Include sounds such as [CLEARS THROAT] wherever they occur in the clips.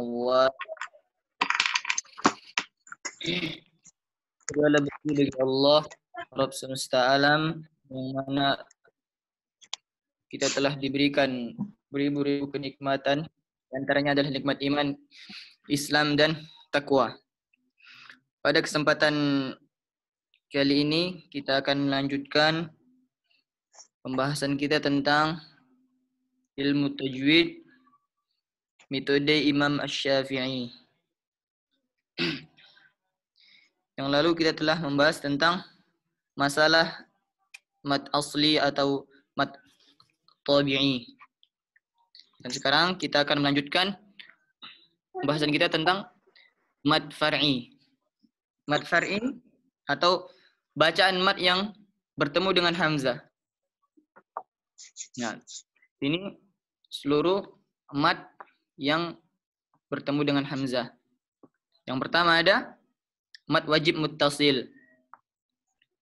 Allah segala benci dari Allah Rabb semesta alam yang mana kita telah diberikan beribu-ribu kenikmatan antaranya adalah nikmat iman, Islam dan takwa. Pada kesempatan kali ini kita akan melanjutkan pembahasan kita tentang ilmu tajwid Metode Imam Ash-Syafi'i. [CLEARS THROAT] Yang lalu kita telah membahas tentang masalah mat asli atau mat tabi'i. Dan sekarang kita akan melanjutkan pembahasan kita tentang mat far'i. Mat far'i atau bacaan mat yang bertemu dengan hamzah. Nah, ini seluruh mat yang bertemu dengan hamzah. Yang pertama ada mad wajib muttasil.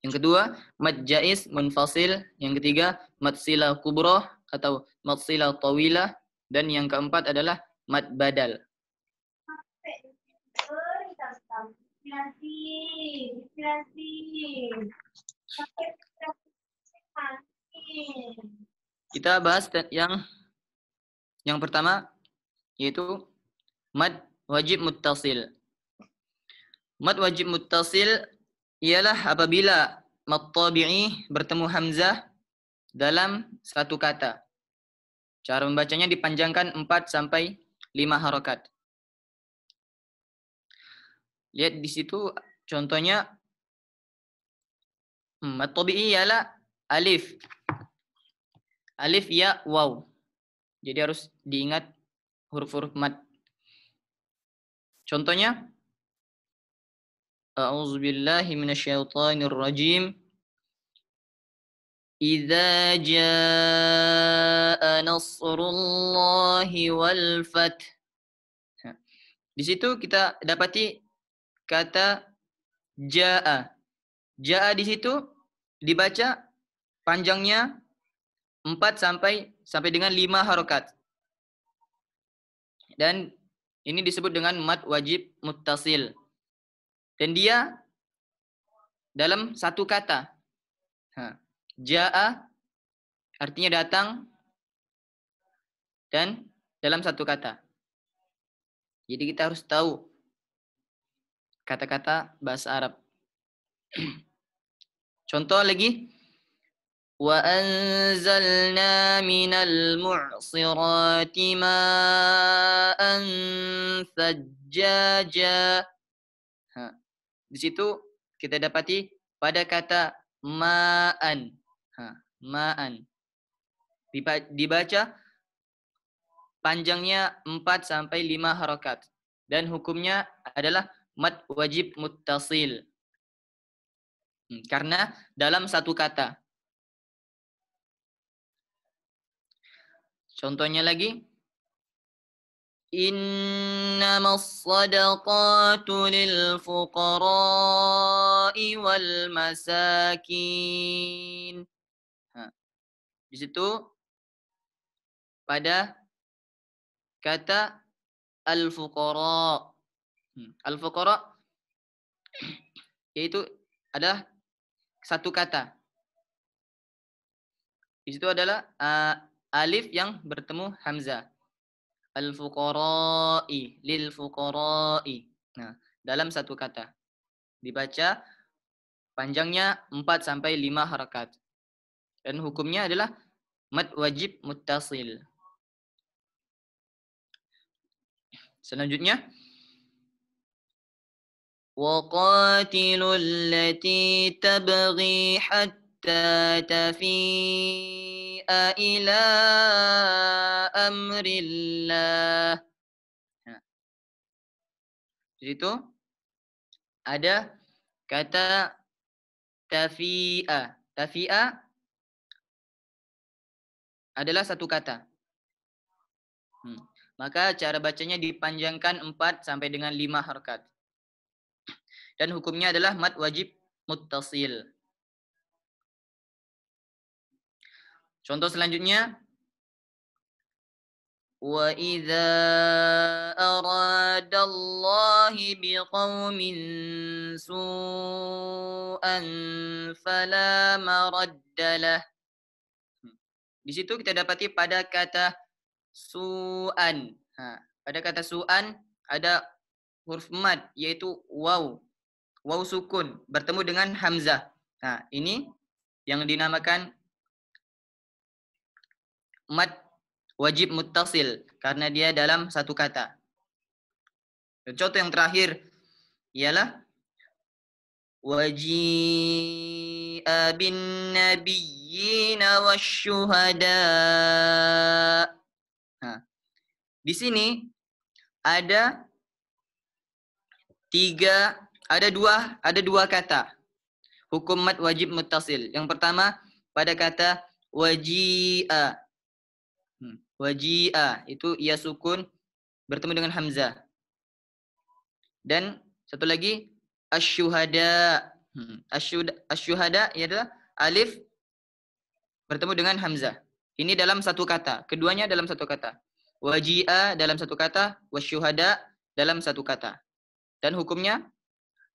Yang kedua, mad jaiz munfasil. Yang ketiga, mad silah kubroh atau mad silah tawilah. Dan yang keempat adalah mad badal. Kita bahas yang yang pertama yaitu mad wajib muttasil. Mad wajib muttasil ialah apabila mad tabi'i bertemu hamzah dalam satu kata. Cara membacanya dipanjangkan 4 sampai 5 harokat. Lihat di situ contohnya hmm, mad tabi'i ialah alif. Alif ya waw. Jadi harus diingat huruf-huruf mad. Contohnya A'udzubillahi minasyaitonir rajim. إذا جاء نصر الله والفتح ya. Di situ kita dapati kata jaa. Jaa di situ dibaca panjangnya 4 sampai sampai dengan 5 harokat dan ini disebut dengan mat wajib muttasil. Dan dia dalam satu kata. Ja'a artinya datang dan dalam satu kata. Jadi kita harus tahu kata-kata bahasa Arab. [CLEARS THROAT] Contoh lagi وأنزلنا من المعصرات ماء ثجاجا Di situ kita dapati pada kata ma'an. Ma'an. Dibaca panjangnya 4 sampai 5 harokat. Dan hukumnya adalah mat wajib muttasil. Hmm, karena dalam satu kata Contohnya lagi. إنما الصدقات للفقراء والمساكين di situ pada kata al-fuqara hmm. al-fuqara yaitu adalah satu kata di situ adalah uh, Alif yang bertemu hamzah. Al-fuqara'i, lil fuqara'i. Nah, dalam satu kata. Dibaca panjangnya 4 sampai 5 harakat. Dan hukumnya adalah mad wajib muttasil. Selanjutnya وقاتلوا lati تبغي حتى تفيء إلى أمر الله. Nah. Di situ ada kata tafi'a. Tafi'a adalah satu kata. Hmm. Maka cara bacanya dipanjangkan 4 sampai dengan 5 harkat. Dan hukumnya adalah mat wajib muttasil. Contoh selanjutnya وَإِذَا أَرَادَ اللَّهِ بِقَوْمٍ سُوءًا فَلَا مَرَدَّ لَهُ Di situ kita dapati pada kata su'an. pada kata su'an ada huruf mad yaitu waw. Waw sukun bertemu dengan hamzah. Nah, ini yang dinamakan mat wajib muttasil karena dia dalam satu kata. Contoh yang terakhir ialah wajib bin nabiyyin wasyuhada. di sini ada tiga ada dua ada dua kata hukum mat wajib muttasil. Yang pertama pada kata wajib Waji'a itu ia sukun bertemu dengan hamzah. Dan satu lagi asyuhada. Hmm. Asyuhada, ia adalah alif bertemu dengan hamzah. Ini dalam satu kata, keduanya dalam satu kata. Waji'a dalam satu kata, wasyuhada dalam satu kata. Dan hukumnya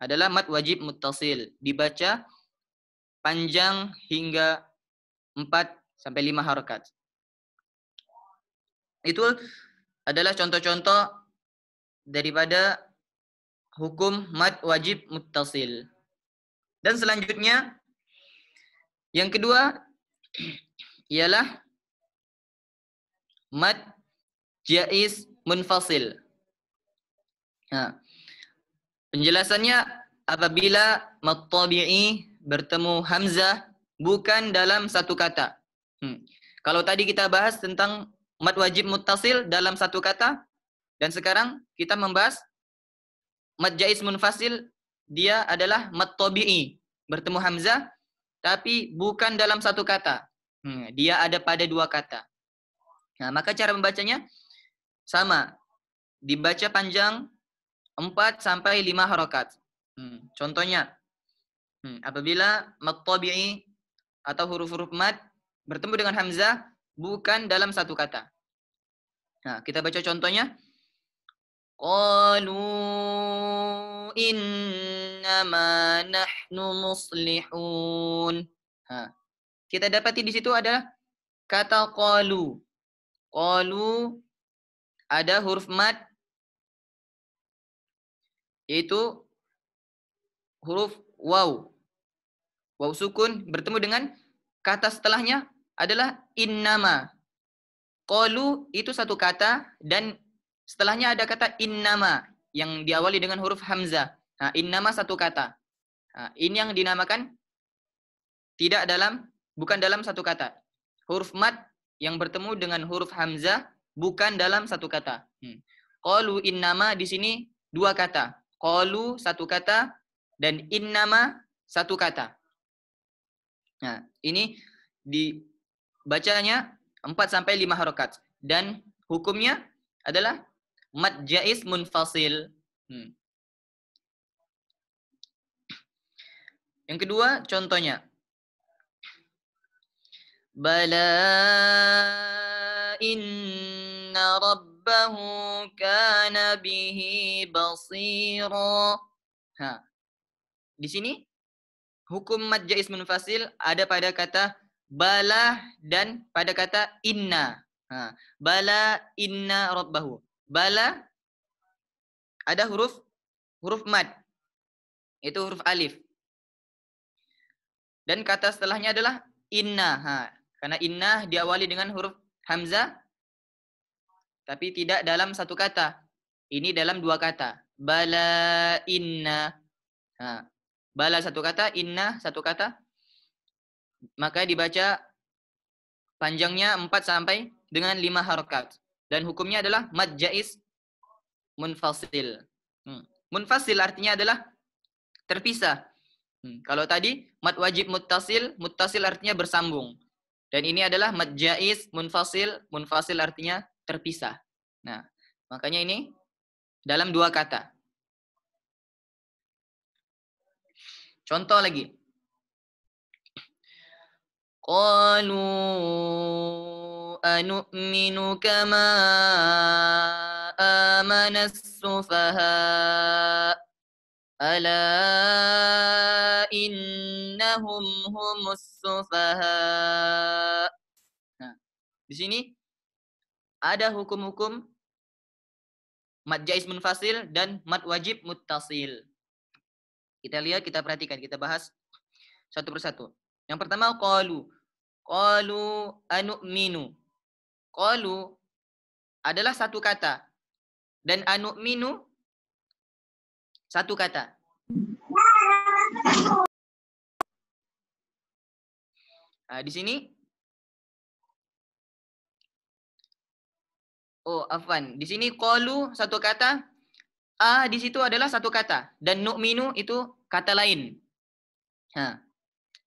adalah mat wajib muttasil, dibaca panjang hingga empat sampai lima harakat. Itu adalah contoh-contoh daripada hukum mad wajib muttasil. Dan selanjutnya yang kedua ialah mad jais munfasil. Nah, penjelasannya apabila mad tabi'i bertemu hamzah bukan dalam satu kata. Hmm. Kalau tadi kita bahas tentang mad wajib mutasil dalam satu kata. Dan sekarang kita membahas mad jaiz munfasil dia adalah mad tabi'i, bertemu hamzah tapi bukan dalam satu kata. Hmm, dia ada pada dua kata. Nah, maka cara membacanya sama. Dibaca panjang 4 sampai 5 harokat. Hmm, contohnya, hmm, apabila mad tabi'i atau huruf-huruf mad bertemu dengan hamzah bukan dalam satu kata. Nah, kita baca contohnya. Qalu innama nahnu muslihun. Nah, kita dapati di situ ada kata qalu. Qalu ada huruf mat yaitu huruf waw. Waw sukun bertemu dengan kata setelahnya adalah innama. Kolu itu satu kata dan setelahnya ada kata innama yang diawali dengan huruf hamzah. Nah, innama satu kata. Nah, ini yang dinamakan tidak dalam bukan dalam satu kata. Huruf mat yang bertemu dengan huruf hamzah bukan dalam satu kata. Hmm. innama di sini dua kata. Kolu satu kata dan innama satu kata. Nah, ini dibacanya 4 sampai 5 harokat. Dan hukumnya adalah mad jaiz munfasil. Hmm. Yang kedua, contohnya. Bala inna rabbahu kana bihi basira. Ha. Di sini, hukum mad jaiz munfasil ada pada kata bala dan pada kata inna. Ha. Bala inna rabbahu. Bala ada huruf huruf mad. Itu huruf alif. Dan kata setelahnya adalah inna. Ha. Karena inna diawali dengan huruf hamzah tapi tidak dalam satu kata. Ini dalam dua kata. Bala inna. Ha. Bala satu kata, inna satu kata, maka dibaca panjangnya 4 sampai dengan 5 harokat. Dan hukumnya adalah mad jais munfasil. Hmm. Munfasil artinya adalah terpisah. Hmm. Kalau tadi mad wajib muttasil, muttasil artinya bersambung. Dan ini adalah mad jais munfasil, munfasil artinya terpisah. Nah, makanya ini dalam dua kata. Contoh lagi. قالوا أنؤمن كما آمن السفهاء ألا إنهم هم السفهاء nah, di sini ada hukum-hukum mad jais munfasil dan mad wajib muttasil. Kita lihat, kita perhatikan, kita bahas satu persatu. Yang pertama qalu. Qalu anu'minu. Qalu adalah satu kata. Dan anu'minu satu kata. Nah, di sini Oh, afwan. Di sini qalu satu kata, a di situ adalah satu kata dan nu'minu itu kata lain.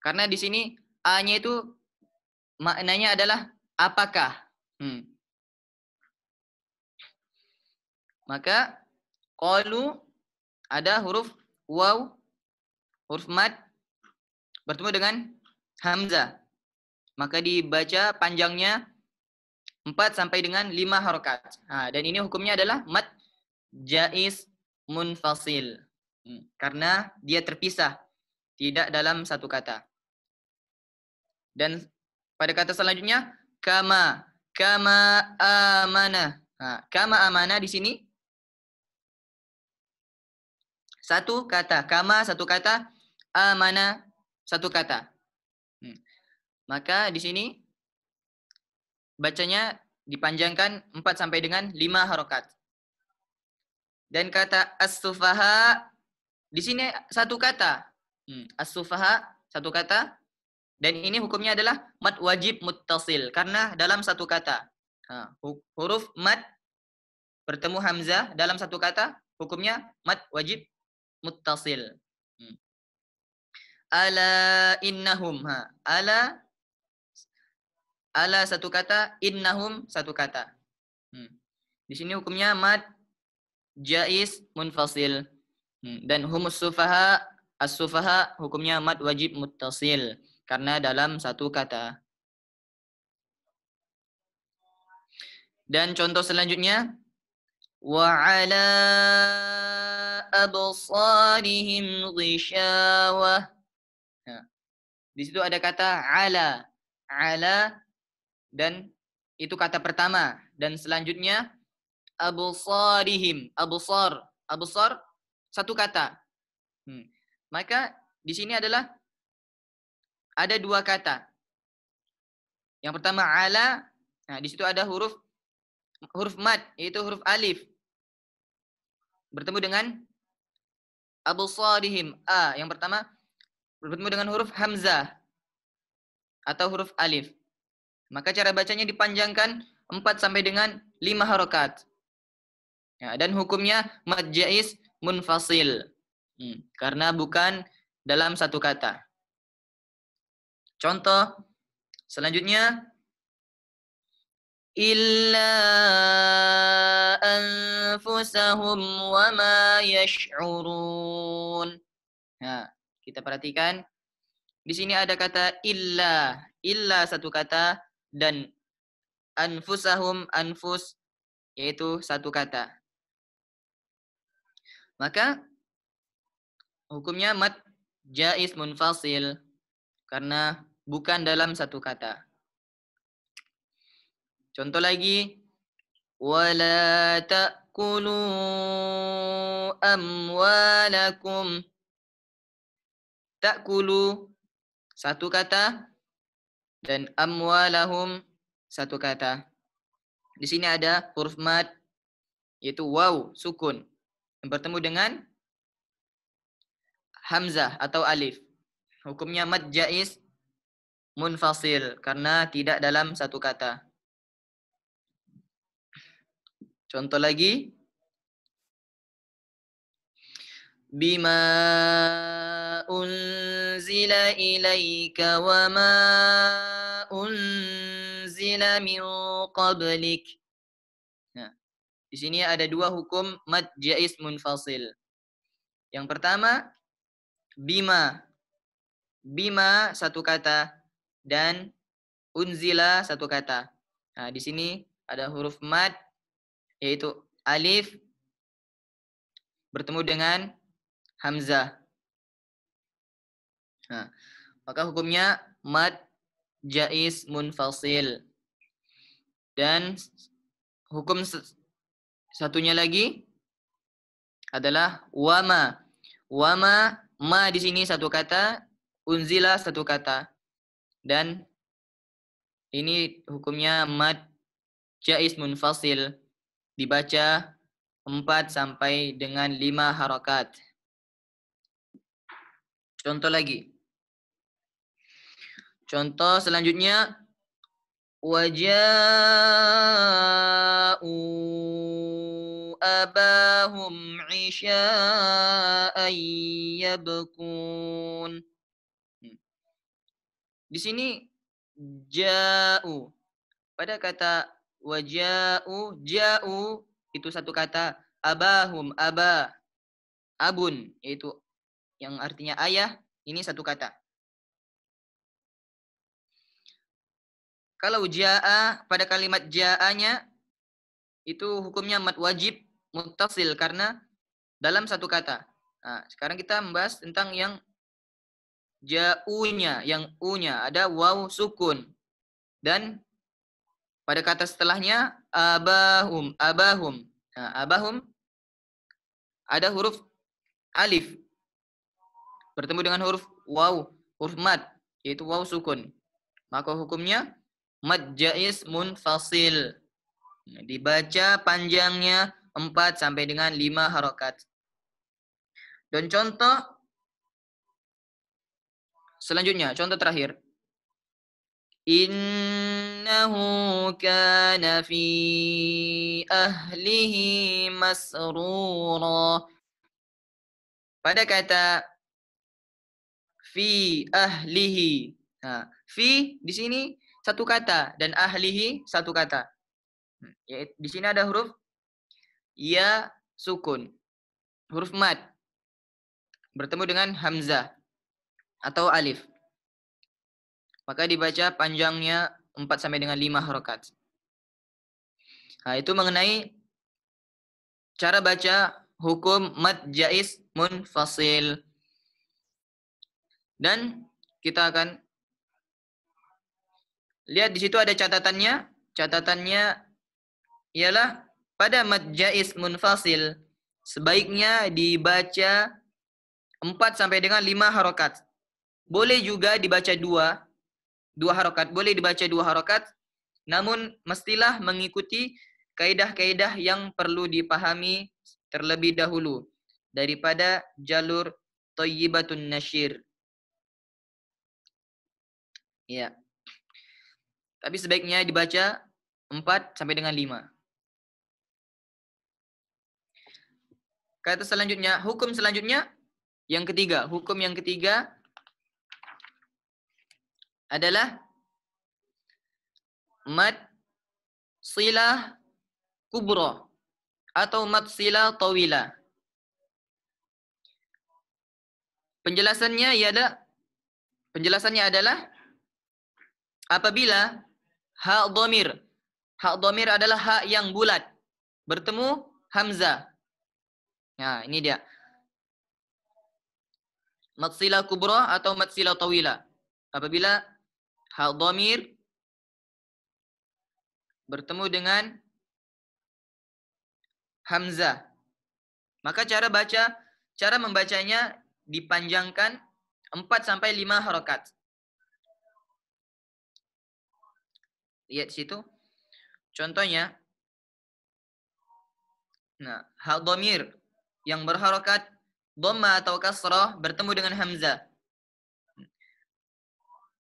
Karena di sini A-nya itu maknanya adalah apakah. Hmm. Maka qalu ada huruf waw, huruf mat bertemu dengan hamzah. Maka dibaca panjangnya 4 sampai dengan 5 harokat. Nah, dan ini hukumnya adalah mat jais munfasil. Hmm. Karena dia terpisah, tidak dalam satu kata. Dan pada kata selanjutnya kama kama amana. Nah, kama amana di sini satu kata kama satu kata amana satu kata. Hmm. Maka di sini bacanya dipanjangkan 4 sampai dengan 5 harokat. Dan kata as-sufaha di sini satu kata. Hmm. As-sufaha satu kata dan ini hukumnya adalah mad wajib muttasil karena dalam satu kata. huruf mad bertemu hamzah dalam satu kata hukumnya mad wajib muttasil. Hmm. Ala innahum ha. Ala ala satu kata, innahum satu kata. Hmm. Di sini hukumnya mad jais munfasil. Hmm. Dan humus sufaha as-sufaha hukumnya mad wajib muttasil karena dalam satu kata. Dan contoh selanjutnya waala أبصارهم غشاوة Di situ ada kata ala. Ala dan itu kata pertama dan selanjutnya absarihim. Absar. Absar satu kata. Hmm. Maka di sini adalah ada dua kata. Yang pertama ala, nah di situ ada huruf huruf mad yaitu huruf alif. Bertemu dengan Sadihim a yang pertama bertemu dengan huruf hamzah atau huruf alif. Maka cara bacanya dipanjangkan 4 sampai dengan 5 harokat. Ya, dan hukumnya mad munfasil. Hmm, karena bukan dalam satu kata. Contoh selanjutnya illa anfusahum wa ma yash'urun. Nah, kita perhatikan di sini ada kata illa, illa satu kata dan anfusahum anfus yaitu satu kata. Maka hukumnya mat jais munfasil karena bukan dalam satu kata. Contoh lagi, wala ta'kulu amwalakum. Ta'kulu satu kata dan amwalahum satu kata. Di sini ada huruf mad yaitu waw sukun yang bertemu dengan hamzah atau alif. Hukumnya mad jais munfasil karena tidak dalam satu kata. Contoh lagi bima unzila ilaika wa ma unzila قبلك nah, ya. di sini ada dua hukum mad jais munfasil. Yang pertama, bima bima satu kata dan unzila satu kata. Nah, di sini ada huruf mad yaitu alif bertemu dengan hamzah. Nah, maka hukumnya mad jais munfasil. Dan hukum satunya lagi adalah wama. Wama ma di sini satu kata Unzila satu kata. Dan ini hukumnya mad jais munfasil dibaca empat sampai dengan lima harokat. Contoh lagi. Contoh selanjutnya waja'u abahum 'isha'an yabkun. Di sini ja'u. Pada kata waja'u, ja'u itu satu kata abahum, aba, abun, yaitu yang artinya ayah, ini satu kata. Kalau ja'a pada kalimat ja'anya itu hukumnya mat wajib mutasil karena dalam satu kata. Nah, sekarang kita membahas tentang yang Ja'unya, yang U-nya ada waw sukun. Dan pada kata setelahnya abahum, abahum. Nah, abahum ada huruf alif bertemu dengan huruf waw, huruf mad yaitu waw sukun. Maka hukumnya mad ja'is munfasil. Nah, dibaca panjangnya 4 sampai dengan 5 harokat. Dan contoh Selanjutnya, contoh terakhir. Innahu kana fi ahlihi masrura. Pada kata fi ahlihi. Nah, fi di sini satu kata dan ahlihi satu kata. Hmm, ya, di sini ada huruf ya sukun. Huruf mad bertemu dengan hamzah atau alif. Maka dibaca panjangnya 4 sampai dengan 5 harokat. Nah, itu mengenai cara baca hukum mad jais munfasil. Dan kita akan lihat di situ ada catatannya. Catatannya ialah pada mad jais munfasil sebaiknya dibaca 4 sampai dengan 5 harokat. Boleh juga dibaca dua, dua harokat. Boleh dibaca dua harokat, namun mestilah mengikuti kaidah-kaidah yang perlu dipahami terlebih dahulu daripada jalur toyibatun nasyir. Ya. Tapi sebaiknya dibaca empat sampai dengan lima. Kata selanjutnya, hukum selanjutnya yang ketiga. Hukum yang ketiga adalah mat silah kubro atau mat silah tawila. Penjelasannya ada. penjelasannya adalah apabila hak domir, hak domir adalah hak yang bulat bertemu hamzah. Nah, ini dia. Matsila kubra atau matsila tawila. Apabila hal domir bertemu dengan hamzah. Maka cara baca, cara membacanya dipanjangkan 4 sampai 5 harokat. Lihat situ. Contohnya, nah, hal domir yang berharokat dhamma atau kasrah bertemu dengan hamzah.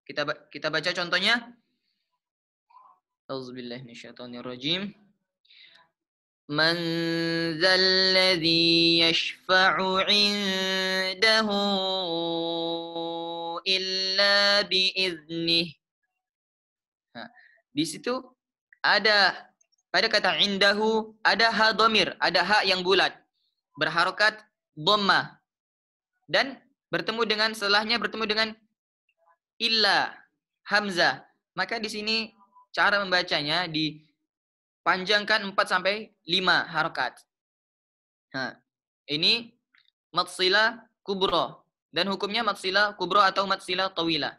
Kita kita baca contohnya. Auzubillahi minasyaitonirrajim. Man zalladhi yashfa'u 'indahu illa bi Nah, di situ ada pada kata indahu ada ha domir, ada ha yang bulat. Berharokat dhamma. Dan bertemu dengan setelahnya bertemu dengan illa hamzah. Maka di sini cara membacanya dipanjangkan 4 sampai 5 harokat. Nah, ini matsila kubro dan hukumnya matsila kubro atau matsila tawila.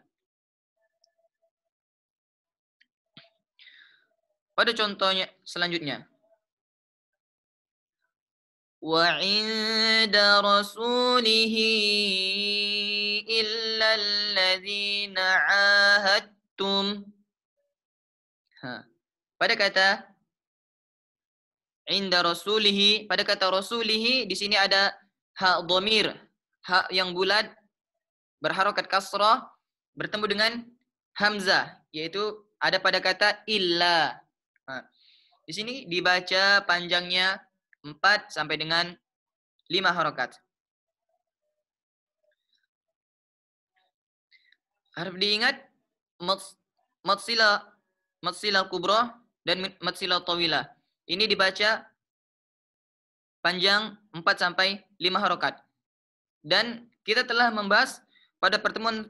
Pada contohnya selanjutnya, وعند رسوله إلا الذين عاهدتم pada kata inda rasulihi pada kata rasulihi di sini ada ha dhamir ha yang bulat berharokat kasrah bertemu dengan hamzah yaitu ada pada kata illa ha. di sini dibaca panjangnya 4 sampai dengan 5 harokat. Harap diingat matsila matsila kubro dan matsila tawila. Ini dibaca panjang 4 sampai 5 harokat. Dan kita telah membahas pada pertemuan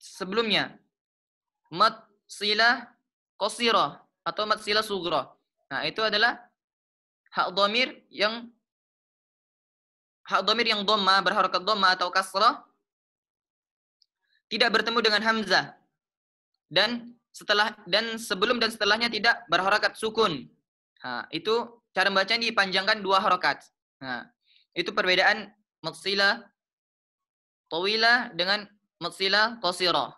sebelumnya matsila kosiro atau matsila sugro. Nah, itu adalah hak domir yang hak domir yang doma berharokat doma atau kasrah tidak bertemu dengan hamzah dan setelah dan sebelum dan setelahnya tidak berharokat sukun. ha, itu cara membacanya dipanjangkan dua harokat. ha, itu perbedaan matsilah tawila dengan matsilah qasirah.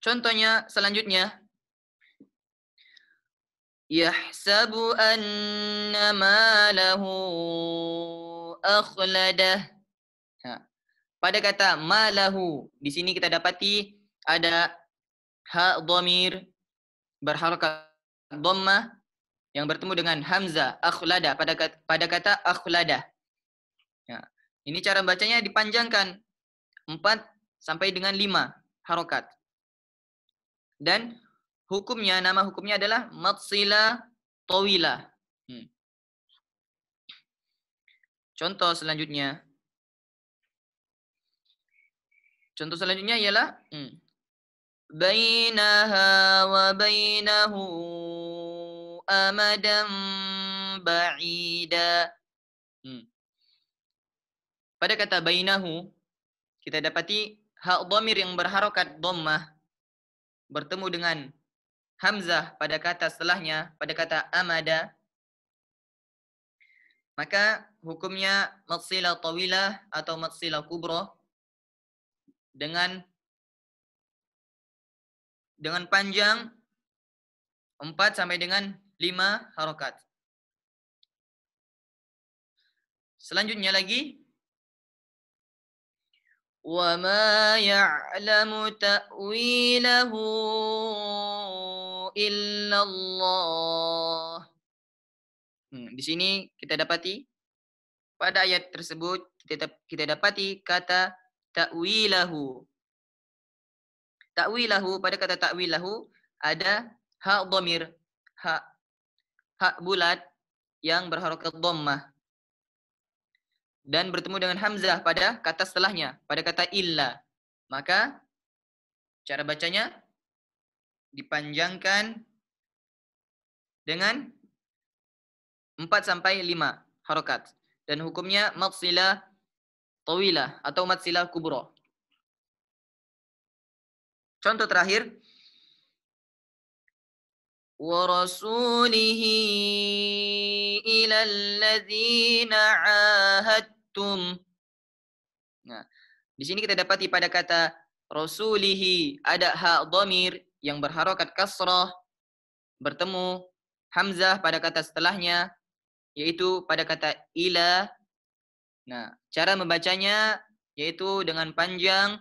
Contohnya selanjutnya يحسب أن له أخلده pada kata malahu di sini kita dapati ada ha dhamir berharokat dhammah yang bertemu dengan hamzah akhlada pada kata, pada kata akhlada ya. ini cara bacanya dipanjangkan 4 sampai dengan 5 harokat dan Hukumnya, nama hukumnya adalah matsila towila. Hmm. Contoh selanjutnya. Contoh selanjutnya ialah hmm, bainaha wa bainahu amadan ba'ida. Hmm. Pada kata bainahu, kita dapati hak domir yang berharokat dommah bertemu dengan hamzah pada kata setelahnya, pada kata amada, maka hukumnya matsilah tawilah atau matsilah kubro dengan dengan panjang 4 sampai dengan 5 harokat. Selanjutnya lagi وَمَا يَعْلَمُ تَأْوِيلَهُ illallah. Hmm, di sini kita dapati pada ayat tersebut kita kita dapati kata ta'wilahu. Ta'wilahu pada kata ta'wilahu ada ha dhamir, ha ha bulat yang berharokat dhammah dan bertemu dengan hamzah pada kata setelahnya, pada kata illa. Maka cara bacanya dipanjangkan dengan 4 sampai 5 harokat. Dan hukumnya matsilah tawilah atau matsilah kubro. Contoh terakhir. ورسوله إلى الذين عاهدتم Nah, di sini kita dapati pada kata rasulihi ada hak domir yang berharokat kasroh bertemu hamzah pada kata setelahnya yaitu pada kata ila. Nah, cara membacanya yaitu dengan panjang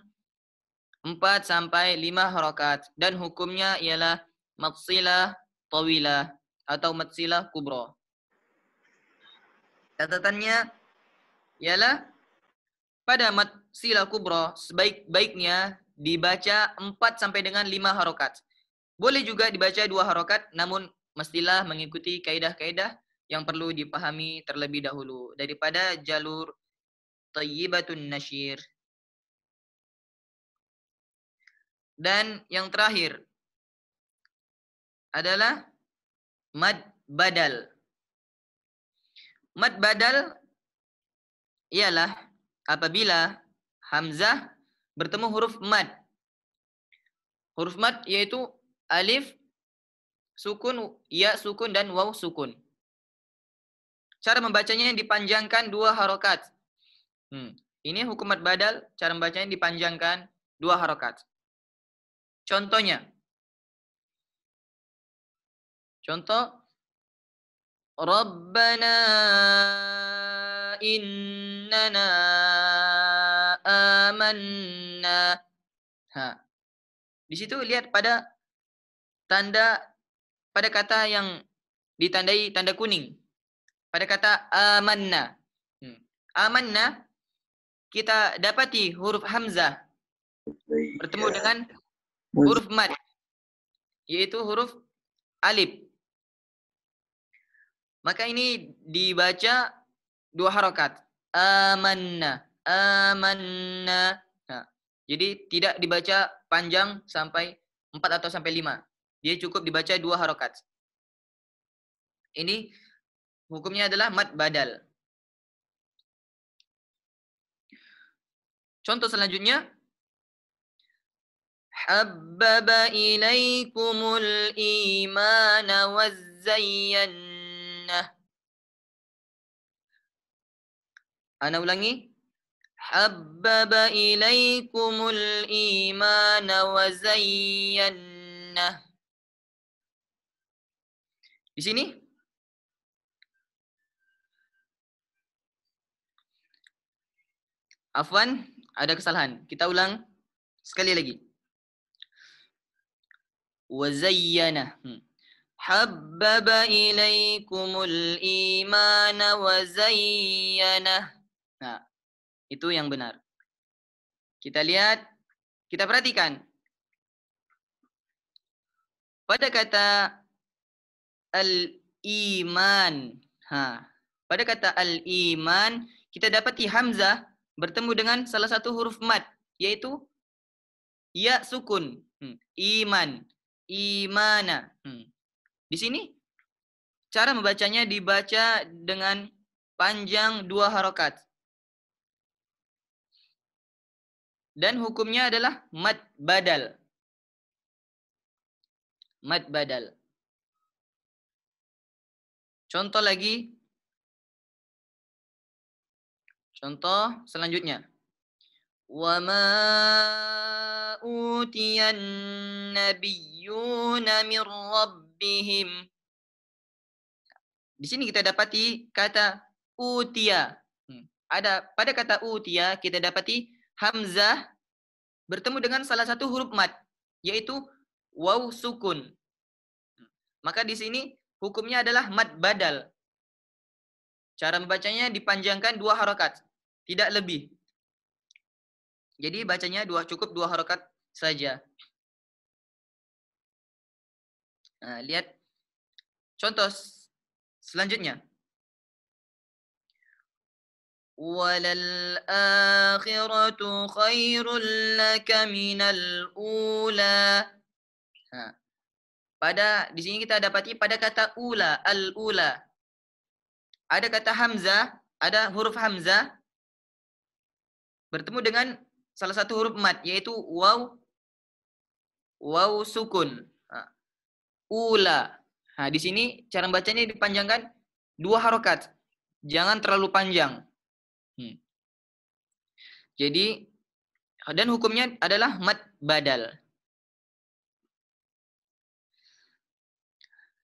4 sampai 5 harokat dan hukumnya ialah matsilah tawilah atau matsilah kubro. Catatannya ialah pada matsilah kubro sebaik-baiknya dibaca 4 sampai dengan 5 harokat. Boleh juga dibaca dua harokat, namun mestilah mengikuti kaedah-kaedah yang perlu dipahami terlebih dahulu daripada jalur tayyibatun nasyir. Dan yang terakhir adalah mad badal. Mad badal ialah apabila hamzah bertemu huruf mad. Huruf mad yaitu alif sukun, ya sukun dan waw sukun. Cara membacanya yang dipanjangkan dua harokat. Hmm. Ini hukum mad badal, cara membacanya dipanjangkan dua harokat. Contohnya, contoh, Rabbana innana tamanna. Ha. Di situ lihat pada tanda pada kata yang ditandai tanda kuning. Pada kata amanna. Hmm. Amanna kita dapati huruf hamzah bertemu ya. dengan huruf mad yaitu huruf alif. Maka ini dibaca dua harokat. Amanna amanna. Nah, jadi tidak dibaca panjang sampai 4 atau sampai 5. Dia cukup dibaca dua harokat. Ini hukumnya adalah mat badal. Contoh selanjutnya Habbaba ilaikumul imana wazzayyanah. Ana ulangi. حبب إليكم الإيمان وزينه Di sini Afwan, ada kesalahan. Kita ulang sekali lagi. Wazayyana. Hmm. Habbaba حبب imana wazayyana. nah, itu yang benar. Kita lihat, kita perhatikan. Pada kata al-iman. Pada kata al-iman, kita dapati hamzah bertemu dengan salah satu huruf mat, yaitu ya sukun. Hmm, iman, imana. Hmm. Di sini cara membacanya dibaca dengan panjang dua harokat. dan hukumnya adalah mad badal. Mad badal. Contoh lagi. Contoh selanjutnya. Wa ma utiyan nabiyyuna min rabbihim. Di sini kita dapati kata utia. Hmm. Ada pada kata utia kita dapati hamzah bertemu dengan salah satu huruf mat yaitu waw sukun. Maka di sini hukumnya adalah mat badal. Cara membacanya dipanjangkan dua harokat, tidak lebih. Jadi bacanya dua cukup dua harokat saja. Nah, lihat contoh selanjutnya. وللآخرة خير لك من الأولى ha. pada di sini kita dapati pada kata ula al ula ada kata hamzah ada huruf hamzah bertemu dengan salah satu huruf mat yaitu waw waw sukun ha. ula nah di sini cara membacanya dipanjangkan dua harokat jangan terlalu panjang jadi dan hukumnya adalah mat badal.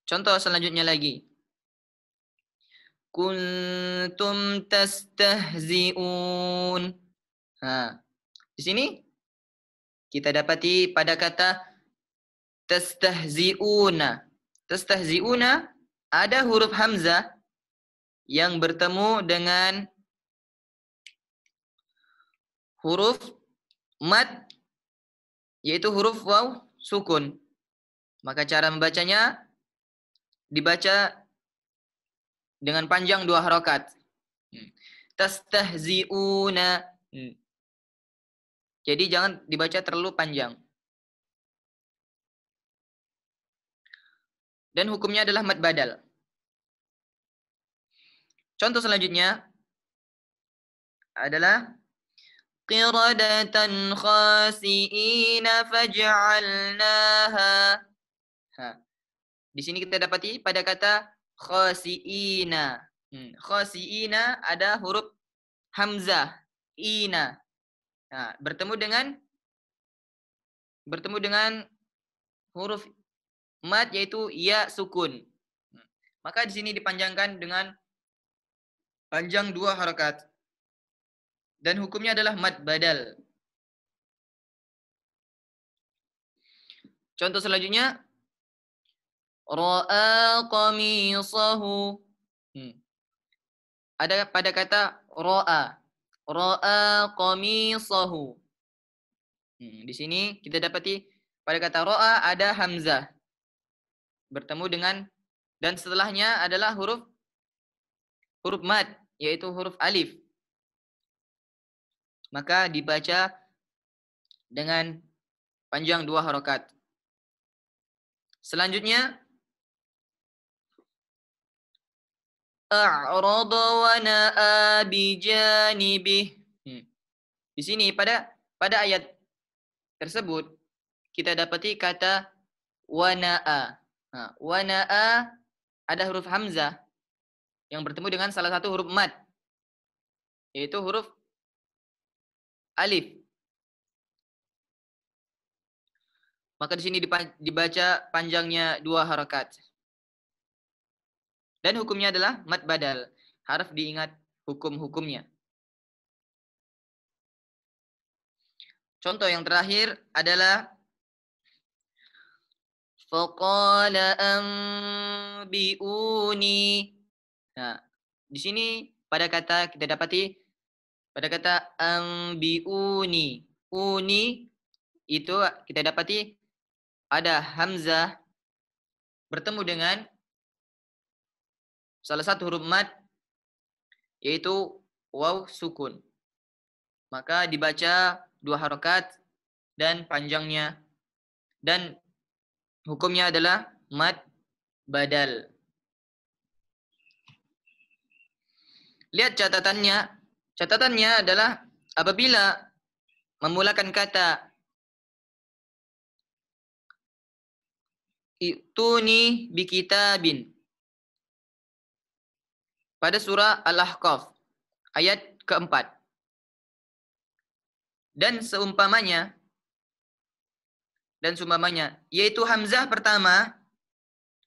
Contoh selanjutnya lagi. Kuntum tastahzi'un. Ha. Di sini kita dapati pada kata tastahzi'una. Tastahzi'una ada huruf hamzah yang bertemu dengan huruf mat, yaitu huruf waw sukun. Maka cara membacanya dibaca dengan panjang dua harokat. Hmm. Tastahzi'una. Hmm. Jadi jangan dibaca terlalu panjang. Dan hukumnya adalah mat badal. Contoh selanjutnya adalah قردة خاسئين فجعلناها Di sini kita dapati pada kata khasiina. Hmm. Khasiina ada huruf hamzah, ina. Nah, bertemu dengan bertemu dengan huruf mat yaitu ya sukun. Hmm. Maka di sini dipanjangkan dengan panjang dua harakat dan hukumnya adalah mad badal. Contoh selanjutnya ra'a qamisahu. Hmm. Ada pada kata ra'a. Ra'a qamisahu. Hmm, di sini kita dapati pada kata ra'a ada hamzah bertemu dengan dan setelahnya adalah huruf huruf mad yaitu huruf alif maka dibaca dengan panjang dua harokat. Selanjutnya, hmm. Di sini pada pada ayat tersebut kita dapati kata wana'a. wana'a ada huruf hamzah yang bertemu dengan salah satu huruf mat, yaitu huruf alif. Maka di sini dibaca panjangnya dua harakat. Dan hukumnya adalah mat badal. harf diingat hukum-hukumnya. Contoh yang terakhir adalah فَقَالَ ambiuni Nah, di sini pada kata kita dapati pada kata ambiuni, uni itu kita dapati ada hamzah bertemu dengan salah satu huruf mat yaitu waw sukun. Maka dibaca dua harokat dan panjangnya dan hukumnya adalah mat badal. Lihat catatannya Catatannya adalah apabila memulakan kata itu ituni bikitabin pada surah Al-Ahqaf ayat keempat. Dan seumpamanya dan seumpamanya yaitu hamzah pertama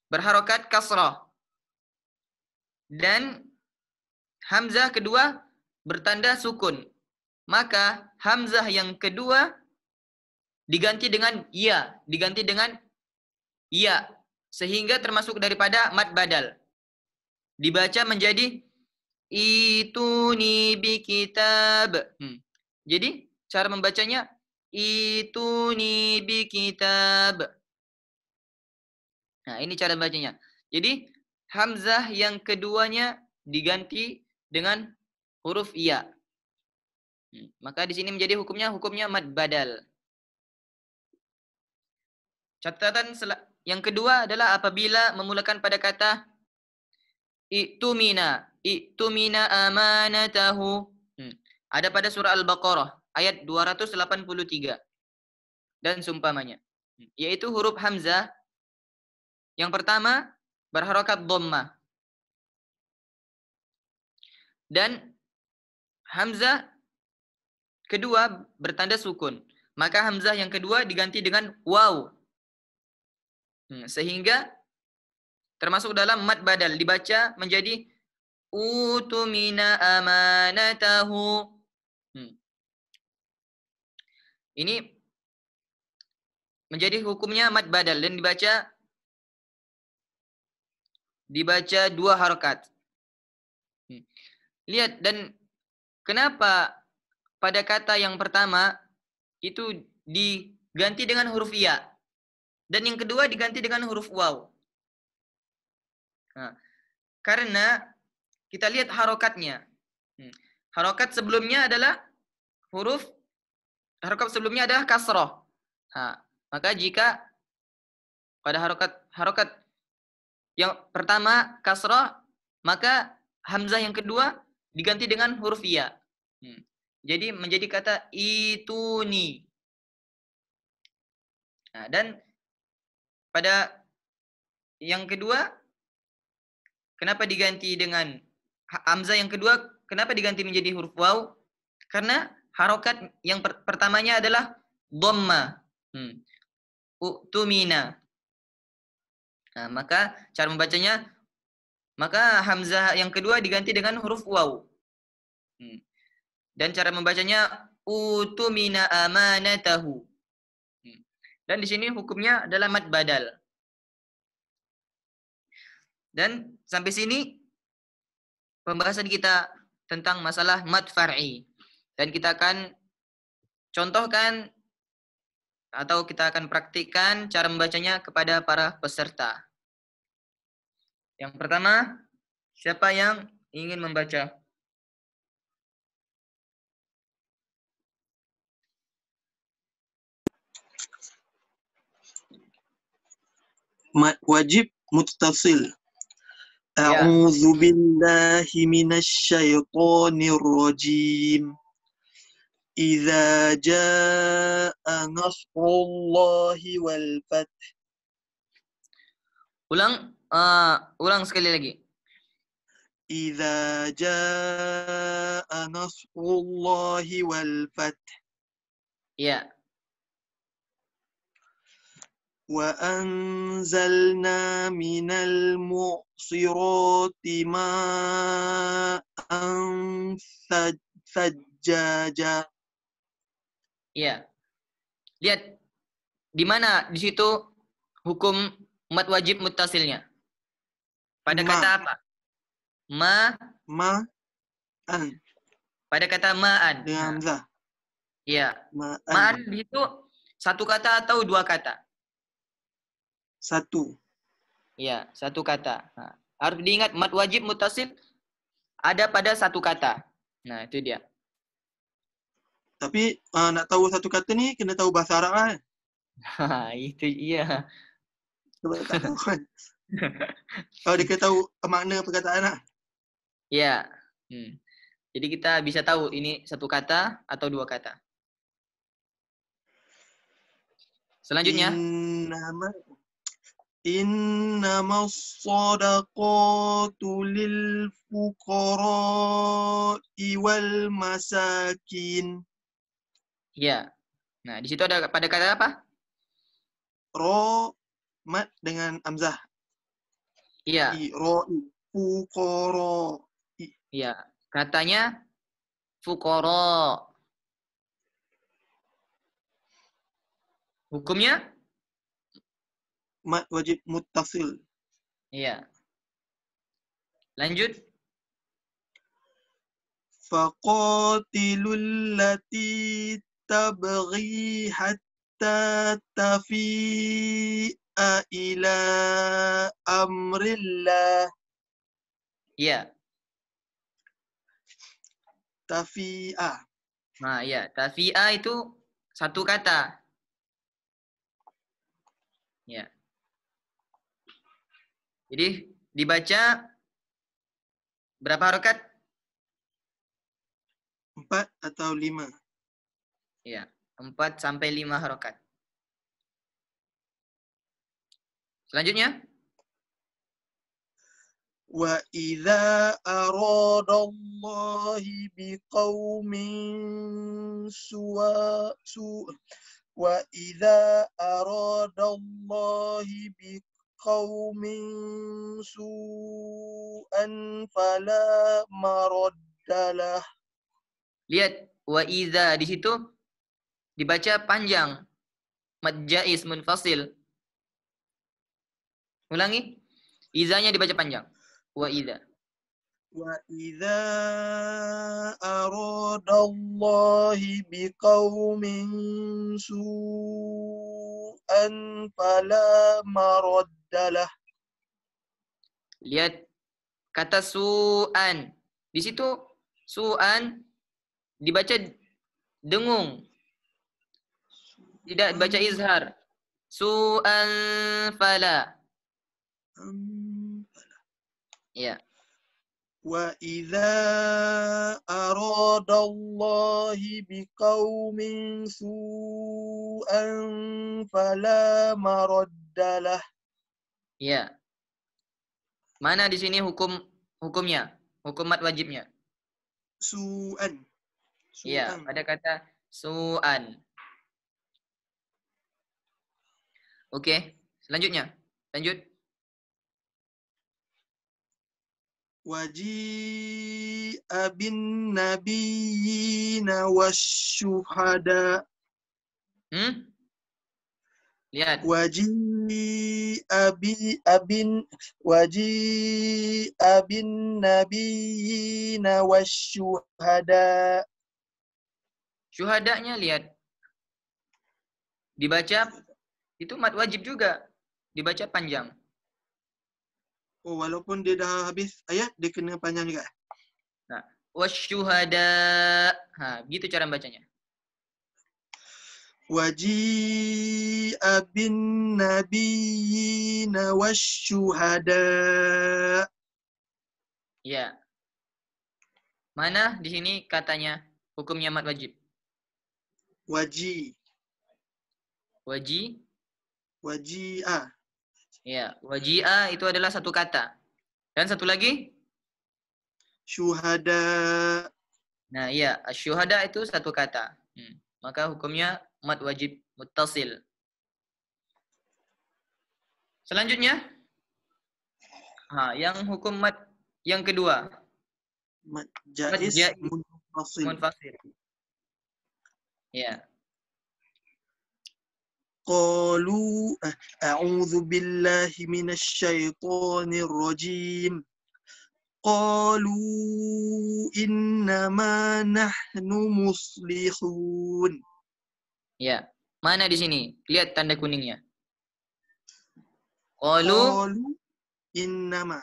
berharokat kasrah dan hamzah kedua bertanda sukun. Maka hamzah yang kedua diganti dengan ya, diganti dengan ya sehingga termasuk daripada mad badal. Dibaca menjadi ituni bi kitab. Hmm. Jadi cara membacanya ituni bi kitab. Nah, ini cara bacanya. Jadi hamzah yang keduanya diganti dengan huruf ya. Hmm, maka di sini menjadi hukumnya hukumnya mad badal. Catatan yang kedua adalah apabila memulakan pada kata itu mina itu mina amanatahu. tahu hmm, Ada pada surah Al-Baqarah ayat 283 dan sumpamanya. Hmm, yaitu huruf hamzah yang pertama berharokat dhamma. Dan Hamzah kedua bertanda sukun. Maka hamzah yang kedua diganti dengan waw. Hmm, sehingga termasuk dalam mad badal dibaca menjadi utumina amanatahu. Hmm. Ini menjadi hukumnya mad badal dan dibaca dibaca dua harokat. Hmm. Lihat dan Kenapa pada kata yang pertama itu diganti dengan huruf ya dan yang kedua diganti dengan huruf waw? Nah, karena kita lihat harokatnya. Hmm, harokat sebelumnya adalah huruf harokat sebelumnya adalah kasroh. Nah, maka jika pada harokat harokat yang pertama kasroh maka hamzah yang kedua diganti dengan huruf ya. Hmm. Jadi menjadi kata ni. Nah, dan pada yang kedua, kenapa diganti dengan hamzah yang kedua? Kenapa diganti menjadi huruf waw? Karena harokat yang per pertamanya adalah dhamma. Hmm. U'tumina. Nah, maka cara membacanya maka hamzah yang kedua diganti dengan huruf waw. Hmm. Dan cara membacanya utumina amanatahu. Hmm. Dan di sini hukumnya adalah mad badal. Dan sampai sini pembahasan kita tentang masalah mad far'i. Dan kita akan contohkan atau kita akan praktikkan cara membacanya kepada para peserta. Yang pertama, siapa yang ingin membaca? wajib muttasil. Ya. A'udzu billahi minasy syaithanir rajim. Idza jaa nasrullahi wal fath. Ulang uh, ulang sekali lagi. Idza jaa nasrullahi wal fath. Ya. وأنزلنا من المعصرات ماء ثجاجا Ya. Lihat di mana di situ hukum mat wajib mutasilnya. Pada ma. kata apa? Ma ma an. Pada kata ma'an. Dengan hamzah. Iya. Ma'an ma, ma -an di situ satu kata atau dua kata? Satu. Ya, satu kata. Nah, harus diingat mat wajib mutasil ada pada satu kata. Nah, itu dia. Tapi uh, nak tahu satu kata ni kena tahu bahasa Arab kan? itu iya. [LAUGHS] Kalau oh, dia kena tahu makna perkataan lah. Ya. Hmm. Jadi kita bisa tahu ini satu kata atau dua kata. Selanjutnya. Innama إنما الصدقات للفقراء والمساكين Ya. Nah, di situ ada pada kata apa? Ro mat dengan amzah. Iya. I, ro i, fukoro. Iya. Katanya fukoro. Hukumnya? mad wajib mutasil. Iya. Lanjut. Faqatilul lati tabghi hatta tafi'a ila amrillah. Iya. Tafi'a. Nah, iya. Tafi'a itu satu kata. Ya. Jadi dibaca berapa harokat? Empat atau lima. Ya, empat sampai lima harokat. Selanjutnya. وَإِذَا أَرَادَ اللَّهِ بِقَوْمٍ سُوءًا وَإِذَا أَرَادَ اللَّهِ بِقَوْمٍ قوم سوءا فلا مرد له Lihat wa iza di situ dibaca panjang mad jaiz munfasil. Ulangi. Izanya dibaca panjang. Wa iza. وَإِذَا أَرَادَ اللَّهِ بِقَوْمٍ سُوءًا فَلَا مَرَدَّ mubdalah. Lihat kata su'an. Di situ su'an dibaca dengung. Tidak baca izhar. Su'an fala. Ya. وَإِذَا أَرَادَ اللَّهِ بِقَوْمٍ سُوءًا فَلَا مَرَدَّ لَهُ Iya. Mana di sini hukum hukumnya? hukum mat wajibnya? Su'an. Su iya, pada kata su'an. Oke, selanjutnya. Lanjut. Wajib abin nabiyina wasyuhada. Hmm? Lihat. Waji abi abin waji abin nabiyina wasyuhada. Syuhadanya lihat. Dibaca itu mat wajib juga. Dibaca panjang. Oh, walaupun dia dah habis ayat, dia kena panjang juga. Nah, wasyuhada. Ha, begitu cara bacanya. وجيء بالنبيين والشهداء Ya. Mana di sini katanya hukumnya mat wajib? Waji. Waji. Waji'a. Ya, waji'a itu adalah satu kata. Dan satu lagi? Syuhada. Nah, ya syuhada itu satu kata. Hmm maka hukumnya mad wajib muttasil. Selanjutnya, ha, yang hukum mad yang kedua. Mad jaiz, jaiz munfasil. munfasil. Ya. Qalu eh, a'udzu billahi minasy syaithanir rajim qalu innama nahnu muslihun. Ya, mana di sini? Lihat tanda kuningnya. Qalu, inna innama.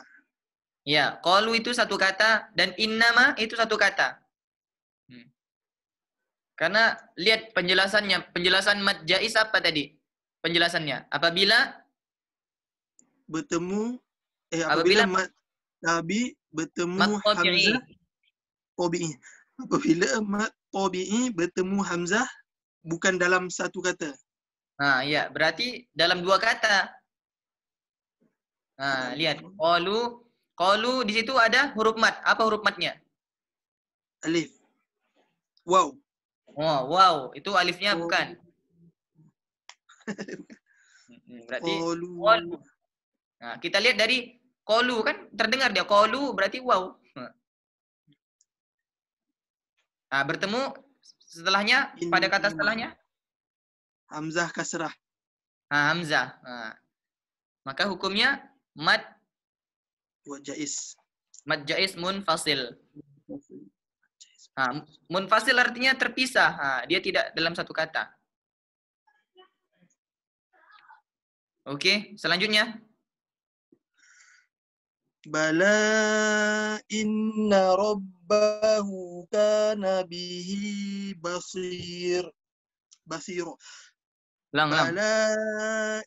Ya, qalu itu satu kata dan innama itu satu kata. Hmm. Karena lihat penjelasannya, penjelasan mad jais apa tadi? Penjelasannya apabila bertemu eh apabila, apabila Nabi bertemu Hamzah Tobi'i. Apabila mat Tobi'i bertemu Hamzah bukan dalam satu kata. Ha ya, berarti dalam dua kata. Ha lihat qalu qalu di situ ada huruf mat. Apa huruf matnya? Alif. Wow. Oh, wow. Itu alifnya oh. bukan. [LAUGHS] Hmm, hmm, berarti qalu. Nah, kita lihat dari Kolu kan terdengar dia kolu berarti wow. Nah, bertemu setelahnya In, pada kata setelahnya Hamzah kasrah. Nah, Hamzah. Nah. Maka hukumnya mad wa jais. Mad jais munfasil. Nah, munfasil artinya terpisah. Nah, dia tidak dalam satu kata. Oke, okay, selanjutnya Bala inna rabbahu kana bihi basir. Basir. Lang, lang. Bala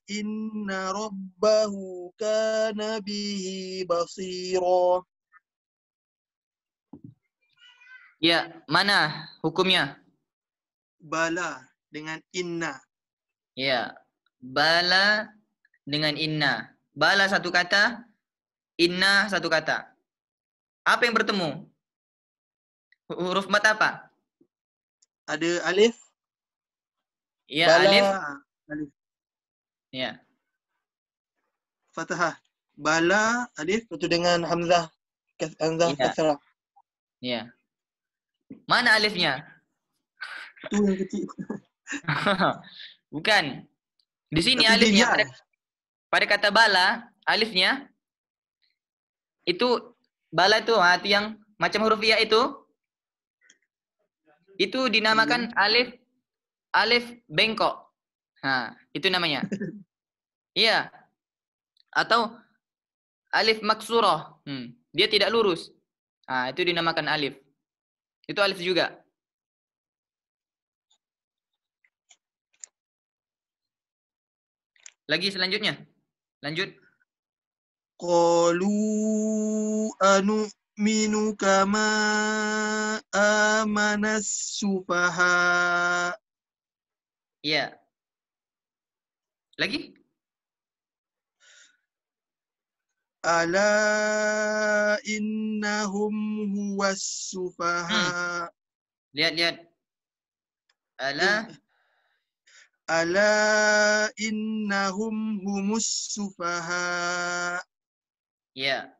inna rabbahu kana bihi basira. Ya, mana hukumnya? Bala dengan inna. Ya, bala dengan inna. Bala satu kata, Inna satu kata. Apa yang bertemu? Huruf mat apa? Ada alif. Iya, alif. Alif. Iya. Fathah. Bala alif itu dengan hamzah. Hamzah ya. kasrah. Iya. Mana alifnya? Itu yang kecil. [LAUGHS] Bukan. Di sini alifnya pada, pada kata bala, alifnya itu bala ah, itu hati yang macam huruf ya itu itu dinamakan hmm. alif alif bengkok. Nah, itu namanya. [LAUGHS] iya. Atau alif maksurah. Hmm. Dia tidak lurus. Nah, itu dinamakan alif. Itu alif juga. Lagi selanjutnya. Lanjut anu minu kama amanas السفهاء Ya. Lagi? Ala innahum huwas sufaha. Hmm. Lihat, lihat. Ala Ala innahum humus sufaha. Ya.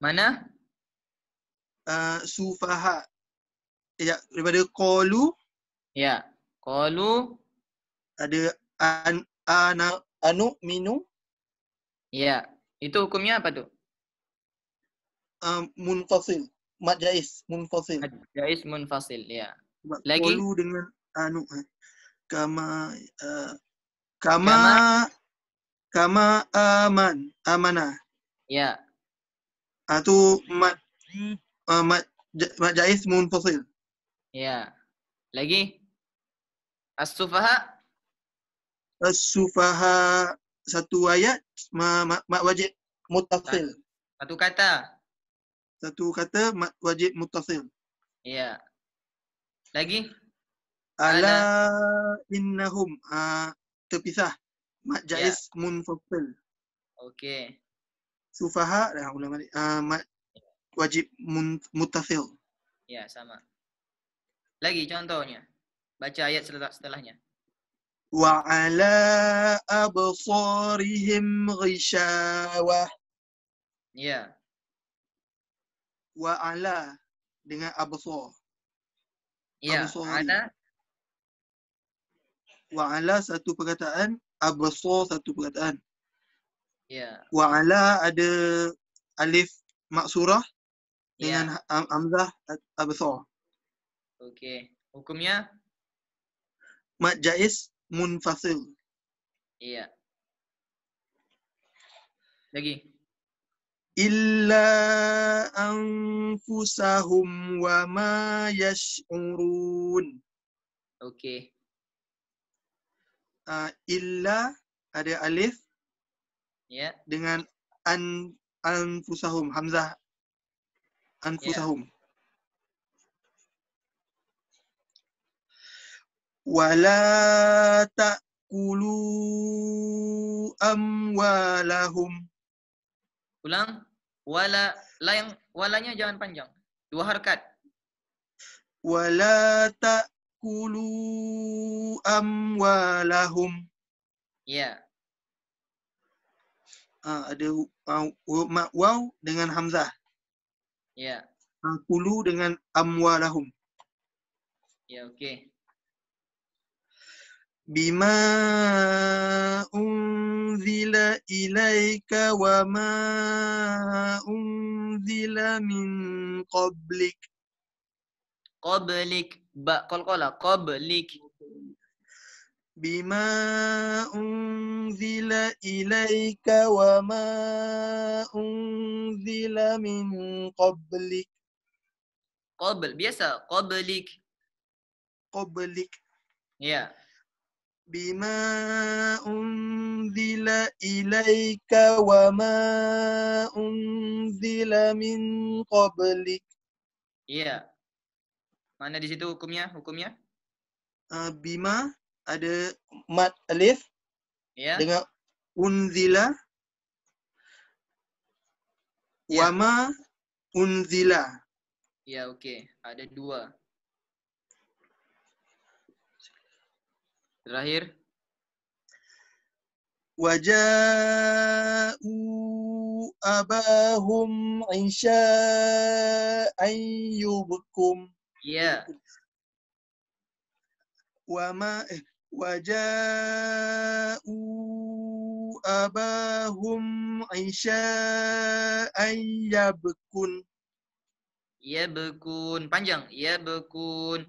Mana? Uh, sufaha. Ya, daripada qalu. Ya. Qalu ada an ana anu minu. Ya. Itu hukumnya apa tu? Uh, munfasil. Mad jais munfasil. Mad jais munfasil, ya. Mat Lagi? Qalu dengan anu eh. kama uh, kama, kama kama aman amana ya Atu ah, mat ah, mat mat jais munfasil ya lagi Asufah. Asufah satu ayat ma, ma, ma wajib mutasil satu kata satu kata ma, wajib mutasil ya lagi ala, innahum uh, terpisah Ya. Jais yeah. munfasil. Oke. Sufaha, Sufaha, nah, ulama uh, wajib mun, mutafil. Ya, sama. Lagi contohnya. Baca ayat setelah, setelahnya. Wa ala absarihim ghishawah. Ya. Wa ala dengan absar. Ya, Absari. ala. Wa ala satu perkataan abasor satu perkataan. Ya. Yeah. Wa ada alif maksurah dengan yeah. hamzah abasor. Okey. Hukumnya mad jais munfasil. Iya. Yeah. Lagi illa anfusahum wa ma yash'urun. Okey uh, illa ada alif ya yeah. dengan an anfusahum hamzah anfusahum yeah. wala ta'kulu amwalahum ulang wala la yang walanya jangan panjang dua harkat wala tak kulu amwalahum. Ya. Uh, ada uh, waw dengan hamzah. Ya. Yeah. kulu dengan amwalahum. Ya, yeah, okey. Bima unzila ilaika wa ma unzila min qablik qablik ba qalqala qablik bima unzila ilaika wa ma unzila min biasa qablik qablik ya bima unzila ilaika wa ma unzila min Mana di situ hukumnya? Hukumnya? Uh, bima ada mat alif ya. dengan unzila Yeah. wama unzila. Ya, oke. okey. Ada dua. Terakhir. وجاءوا abahum عشاء يبكم Iya. Gitu. Wa ma eh, waja'u abahum isya'an yabkun. Ya bekun panjang. Ya bekun.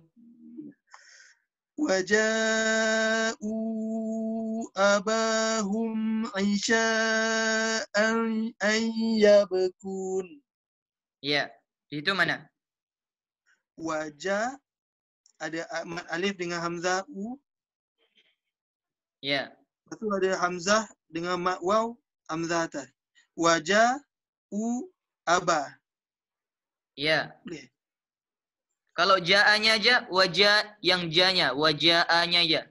Waja'u abahum isya'an ayyabkun. Ya, itu mana? Wajah ada mad alif dengan hamzah u. Ya. Yeah. Lepas ada hamzah dengan mad waw hamzah atas. Wajah u aba. Ya. Yeah. Okay. Kalau jaanya aja wajah yang janya nya aja.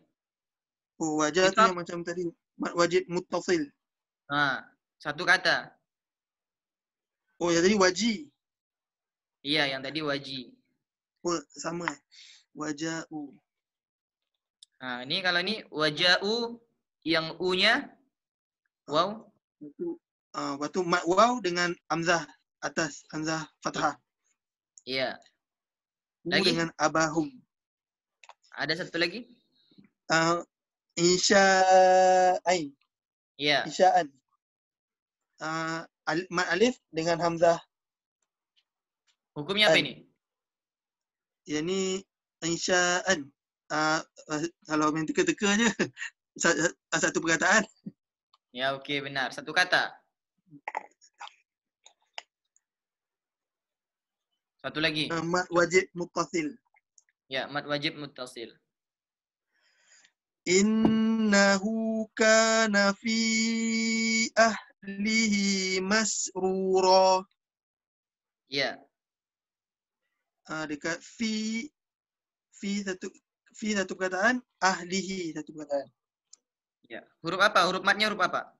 Oh wajah itu yang macam tadi mad wajib muttasil. Ha, satu kata. Oh yang tadi wajib Iya, yang tadi wajib word sama eh. Waja'u. Ha, ni kalau ni waja'u yang u-nya ah, waw. Itu ah waktu mat waw dengan hamzah atas hamzah fathah. Iya. Lagi dengan abahum. Ada satu lagi? Ah uh, insya ain. Iya. Insyaan. Ah uh, alif dengan hamzah Hukumnya apa ini? yakni insya'an. Uh, ah, ah, kalau main teka-teka je, [LAUGHS] ah, satu perkataan. Ya, okey benar. Satu kata. Satu lagi. Uh, mat wajib mutasil. Ya, mat wajib mutasil. Innahu kana fi ahlihi masrura. Ya uh, dekat fi fi satu fi satu perkataan, ahlihi satu perkataan. Ya. Huruf apa? Huruf matnya huruf apa?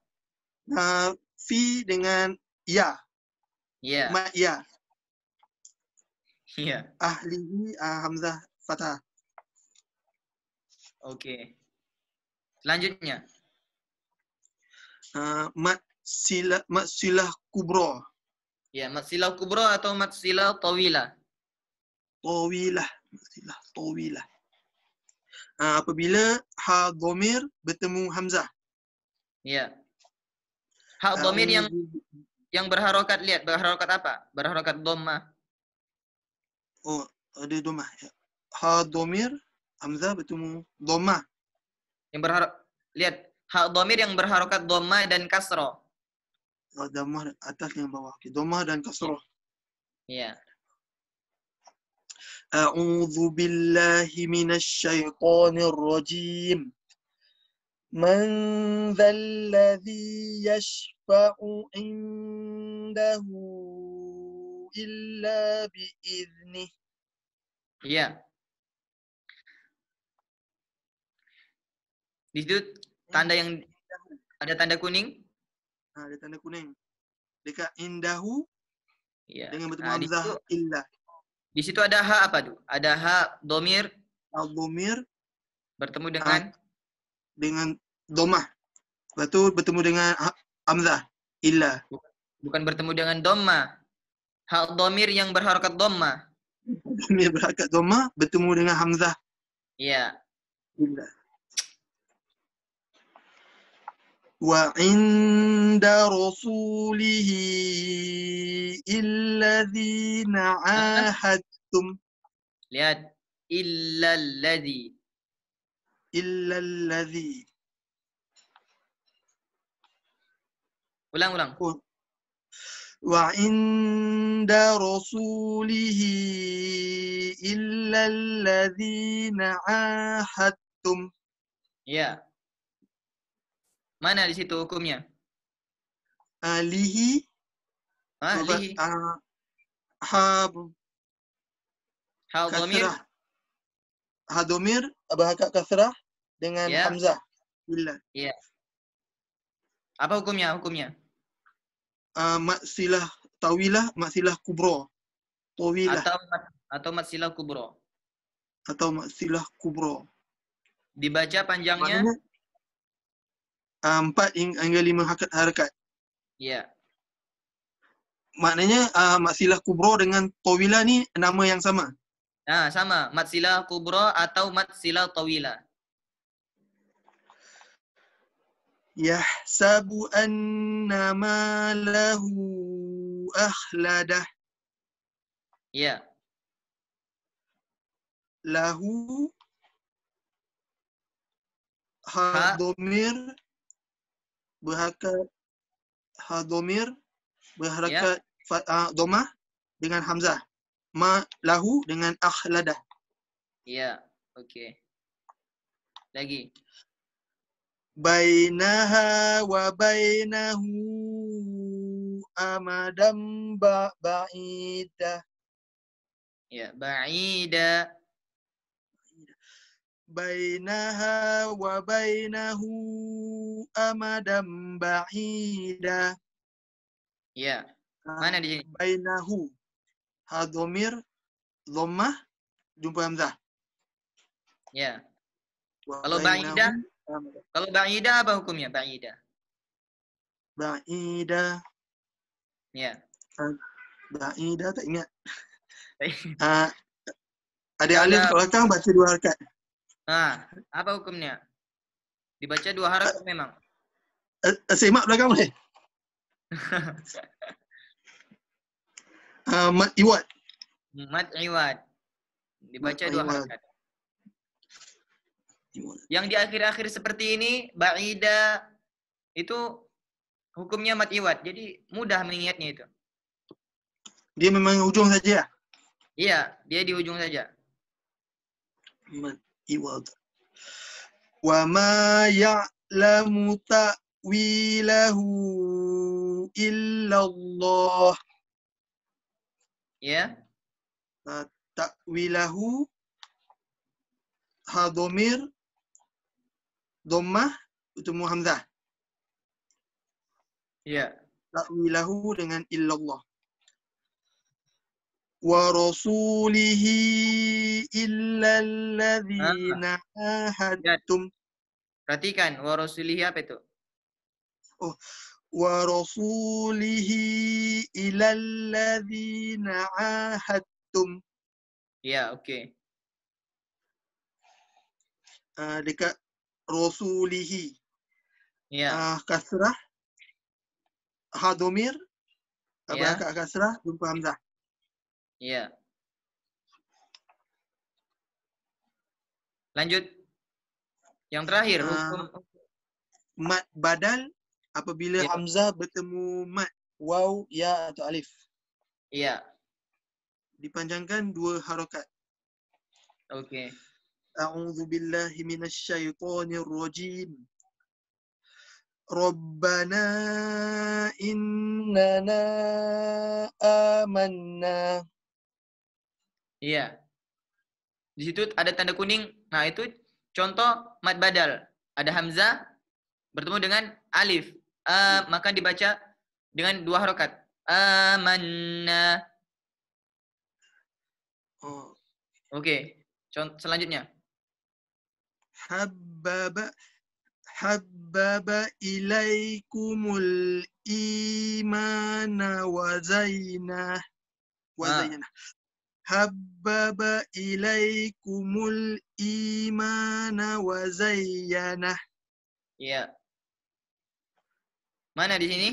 Uh, ah, fi dengan ya. Ya. Yeah. ya. Ya. Yeah. Ahlihi uh, hamzah fathah. Oke. Okay. Selanjutnya. Uh, mat sila mat silah Kubro Ya, mat silah Kubro atau mat silah tawila? tawilah istilah tawilah ah, uh, apabila ha dhamir bertemu hamzah ya ha dhamir yang yang berharokat lihat berharokat apa berharokat dhamma oh ada dhamma ya. ha dhamir hamzah bertemu dhamma yang berharok lihat ha dhamir yang berharokat dhamma dan kasro oh, domah atas dan bawah okay. Domah dan kasro ya yeah. أعوذ بالله من الشيطان الرجيم من ذا الذي يشفع عنده إلا بإذنه Iya. Di situ tanda yang ada tanda kuning? Nah, ada tanda kuning. Dekat indahu Iya. dengan bentuk nah, hamzah illa. Di situ ada ha apa tuh? Ada ha domir. Hak domir. Bertemu dengan? Ha, dengan domah. betul bertemu dengan hamzah. Illa. Bukan bertemu dengan domah Ha domir yang berharakat domah Domir berharakat domah bertemu dengan hamzah. Iya. Illa. وعند رسوله الذين عاهدتم لأت إلا الذي إلا الذي ulang ulang oh. وعند رسوله إلا الذين عاهدتم ya yeah. Mana di situ hukumnya? Alihi. Eh, ah, Ha. Uh, hab. Hal domir. Hadomir, bahaka kasrah dengan yeah. hamzah. Bila. Iya. Yeah. Apa hukumnya? Hukumnya? Uh, maksilah tawilah, maksilah kubro. Tawilah. Atau, atau maksilah kubro. Atau maksilah kubro. Dibaca panjangnya? Maknanya, Ah, empat uh, hingga lima harakat. Ya. Yeah. Maknanya uh, Matsilah Kubro dengan Tawila ni nama yang sama. Ha, sama. Matsilah Kubro atau Matsilah Tawila. Yahsabu anna ma lahu ahladah. Ya. Yeah. Lahu Ha, ha. domir berharakat hadomir domir berharakat yeah. uh, domah dengan hamzah. Ma lahu dengan akhladah. Ya, yeah. okey. Lagi. Bainaha wa bainahu amadam ba ba'idah. Ya, yeah. ba'idah bainaha wa bainahu amadam ba'ida. Ya. Mana di sini? Bainahu. Hadomir, lomah, jumpa hamzah. Ya. kalau ba'ida, kalau ba'ida apa hukumnya ba'ida? Ba'ida. Ya. Ba'ida tak ingat. [LAUGHS] ada alif kalau kau baca dua harakat. Nah, apa hukumnya? Dibaca dua huruf uh, eh, memang. Uh, simak belakang boleh. [LAUGHS] uh, mat iwat. Mat iwat. Dibaca mat dua harakat. Yang di akhir-akhir seperti ini, ba'ida itu hukumnya mat iwat. Jadi mudah mengingatnya itu. Dia memang ujung saja. Iya, dia di ujung saja. Mat iwad. Wa ma ya'lamu ta'wilahu illallah. Ya. Yeah. Ta'wilahu hadomir domah utumu hamzah. Ya. Yeah. Ta'wilahu dengan illallah. ورسوله إلا ah. الذين عاهدتم Perhatikan, warasulihi apa itu? Oh, warasulihi ilalladzina ahadtum. Ya, oke. Okay. Ah, dekat rasulihi. Ya. Uh, kasrah. Hadomir. Ya. Berangkat kasrah, jumpa hamzah. Iya. Lanjut. Yang terakhir, uh, mat badal apabila ya. hamzah bertemu mat, Wow, ya atau alif. Iya. Dipanjangkan dua harokat. Okey. A'udzu billahi minasy syaithanir rajim. ربنا innana amanna. Iya. Di situ ada tanda kuning. Nah, itu contoh mad badal. Ada hamzah bertemu dengan alif. Uh, maka dibaca dengan dua harokat. Amanna. Oh. Oke. Okay. selanjutnya. Habbaba habbaba ilaikumul imana wa zainah ah habbaba ilaikumul imana wa zayyana. Iya. Mana di sini?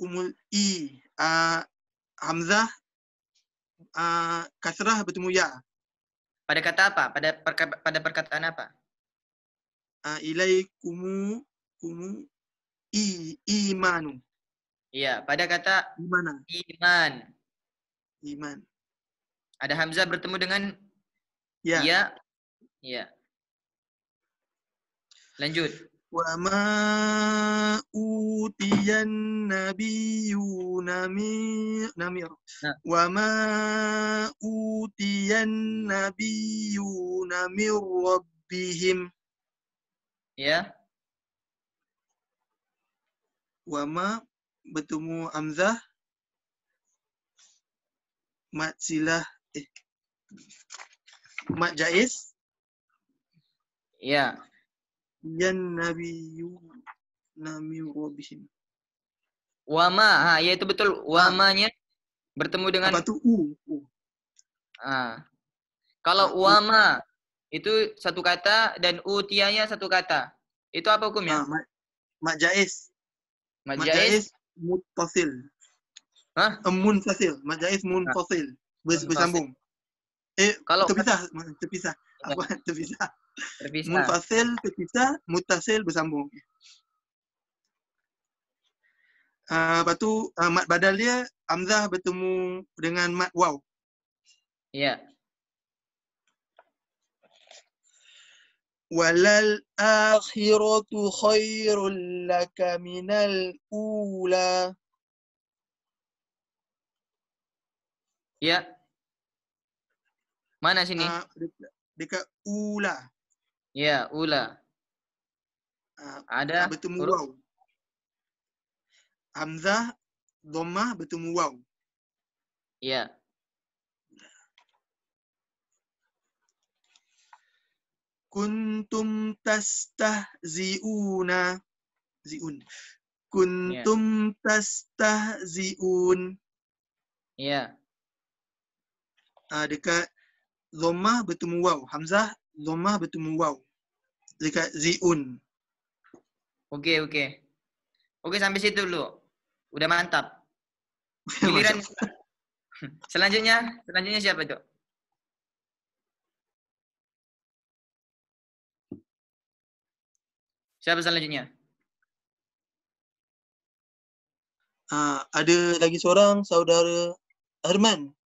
Umul i. Uh, hamzah uh, kasrah bertemu ya. Pada kata apa? Pada perka pada perkataan apa? Uh, ilaikumu kumu i imanu. Iya, pada kata imana. Iman. Iman. Ada Hamzah bertemu dengan ya. Ya. ya. Lanjut. Wa ma utiyan nabiyuna namir. Nah. Wa ma utiyan nabiyuna mir rabbihim. Ya. Wa ma bertemu Hamzah. Matsilah Mak Jais? Ya. Yan Yu nami wabihim. Wama, ha, ya itu betul. Wamanya bertemu dengan Apa itu u? u. Ah. Kalau Apa wama itu satu kata dan utianya satu kata. Itu apa hukumnya? Nah, mak jaiz. Mak jaiz mutasil. Hah? Eh, munfasil. Mak Jais ah. munfasil. Bers bersambung. Eh, kalau terpisah, terpisah. Apa terpisah? Terpisah. Munfasil, terpisah, mutasil bersambung. Uh, lepas tu uh, mat badal dia Amzah bertemu dengan mat waw. Ya. Yeah. Walal akhiratu khairul laka minal ula. Ya. Yeah. Mana sini? Uh, dekat, ula. Ya, ula. Uh, Ada ah, bertemu huruf? waw. Hamzah, dhammah bertemu waw. Ya. Kuntum tastahzi'una. Zi'un. Kuntum yeah. tastahzi'un. Ya. Yeah. Uh, dekat dhammah bertemu waw. Hamzah dhammah bertemu waw. Dekat ziun. Okey okey. Okey sampai situ dulu. Udah mantap. [LAUGHS] Giliran [LAUGHS] selanjutnya, selanjutnya siapa tu? Siapa selanjutnya? Uh, ada lagi seorang saudara Herman.